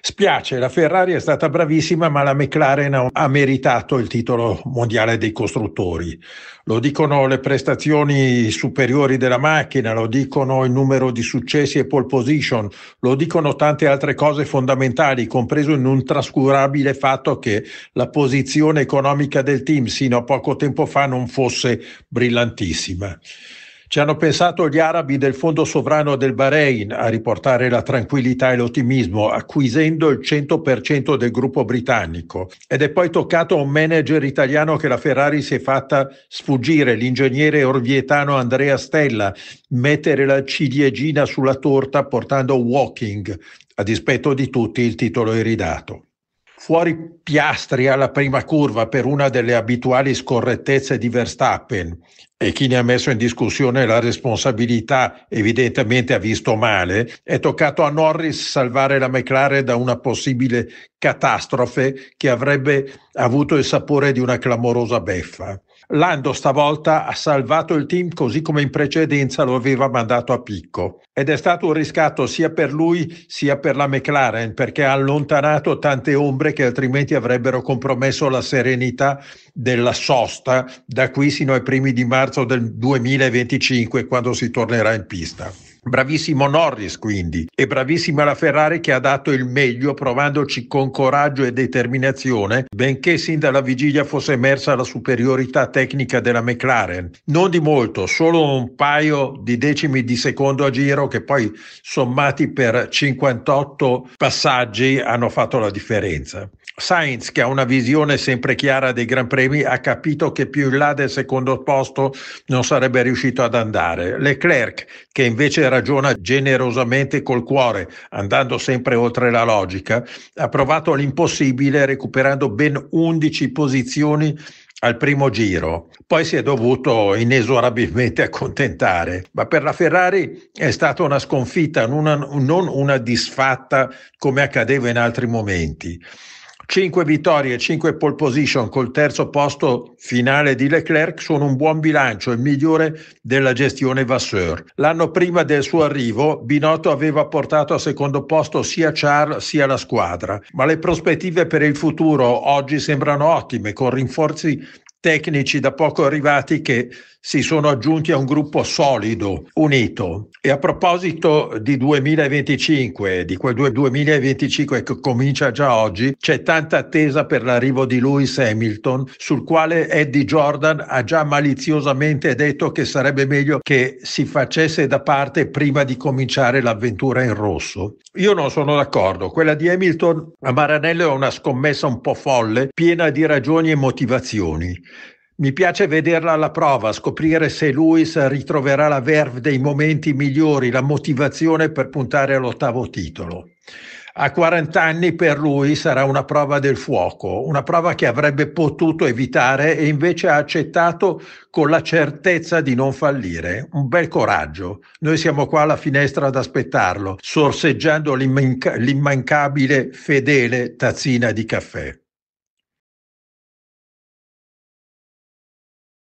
Spiace, la Ferrari è stata bravissima, ma la McLaren ha meritato il titolo mondiale dei costruttori. Lo dicono le prestazioni superiori della macchina, lo dicono il numero di successi e pole position, lo dicono tante altre cose fondamentali, compreso in un trascurabile fatto che la posizione economica del team sino a poco tempo fa non fosse brillantissima. Ci hanno pensato gli arabi del Fondo Sovrano del Bahrain a riportare la tranquillità e l'ottimismo, acquisendo il 100% del gruppo britannico. Ed è poi toccato a un manager italiano che la Ferrari si è fatta sfuggire, l'ingegnere orvietano Andrea Stella, mettere la ciliegina sulla torta portando walking. A dispetto di tutti, il titolo iridato fuori Piastri alla prima curva per una delle abituali scorrettezze di Verstappen e chi ne ha messo in discussione la responsabilità evidentemente ha visto male, è toccato a Norris salvare la McLaren da una possibile catastrofe che avrebbe avuto il sapore di una clamorosa beffa. Lando stavolta ha salvato il team così come in precedenza lo aveva mandato a picco ed è stato un riscatto sia per lui sia per la McLaren perché ha allontanato tante ombre che altrimenti avrebbero compromesso la serenità della sosta da qui sino ai primi di marzo del 2025 quando si tornerà in pista. Bravissimo Norris quindi e bravissima la Ferrari che ha dato il meglio provandoci con coraggio e determinazione, benché sin dalla vigilia fosse emersa la superiorità tecnica della McLaren. Non di molto, solo un paio di decimi di secondo a giro che poi sommati per 58 passaggi hanno fatto la differenza. Sainz, che ha una visione sempre chiara dei Gran Premi, ha capito che più in là del secondo posto non sarebbe riuscito ad andare. Leclerc, che invece ragiona generosamente col cuore, andando sempre oltre la logica, ha provato l'impossibile recuperando ben 11 posizioni al primo giro, poi si è dovuto inesorabilmente accontentare, ma per la Ferrari è stata una sconfitta, non una, non una disfatta come accadeva in altri momenti. 5 vittorie, e 5 pole position col terzo posto finale di Leclerc sono un buon bilancio, e migliore della gestione Vasseur. L'anno prima del suo arrivo, Binotto aveva portato a secondo posto sia Charles sia la squadra, ma le prospettive per il futuro oggi sembrano ottime, con rinforzi tecnici da poco arrivati che si sono aggiunti a un gruppo solido, unito. E a proposito di 2025, di quel 2025 che comincia già oggi, c'è tanta attesa per l'arrivo di Lewis Hamilton, sul quale Eddie Jordan ha già maliziosamente detto che sarebbe meglio che si facesse da parte prima di cominciare l'avventura in rosso. Io non sono d'accordo, quella di Hamilton a Maranello è una scommessa un po' folle, piena di ragioni e motivazioni. Mi piace vederla alla prova, scoprire se Luis ritroverà la verve dei momenti migliori, la motivazione per puntare all'ottavo titolo. A 40 anni per lui sarà una prova del fuoco, una prova che avrebbe potuto evitare e invece ha accettato con la certezza di non fallire. Un bel coraggio. Noi siamo qua alla finestra ad aspettarlo, sorseggiando l'immanca- l'immancabile, fedele tazzina di caffè.